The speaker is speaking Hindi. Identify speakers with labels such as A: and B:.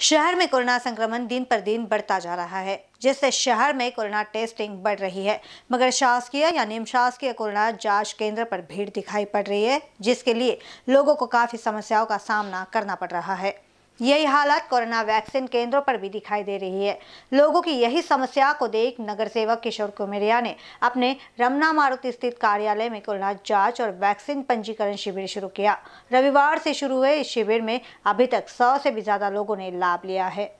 A: शहर में कोरोना संक्रमण दिन पर दिन बढ़ता जा रहा है जिससे शहर में कोरोना टेस्टिंग बढ़ रही है मगर शासकीय या निम शासकीय कोरोना जांच केंद्र पर भीड़ दिखाई पड़ रही है जिसके लिए लोगों को काफी समस्याओं का सामना करना पड़ रहा है यही हालत कोरोना वैक्सीन केंद्रों पर भी दिखाई दे रही है लोगों की यही समस्या को देख नगर सेवक किशोर कुमेरिया ने अपने रमना मारुति स्थित कार्यालय में कोरोना जांच और वैक्सीन पंजीकरण शिविर शुरू किया रविवार से शुरू हुए इस शिविर में अभी तक सौ से भी ज्यादा लोगों ने लाभ लिया है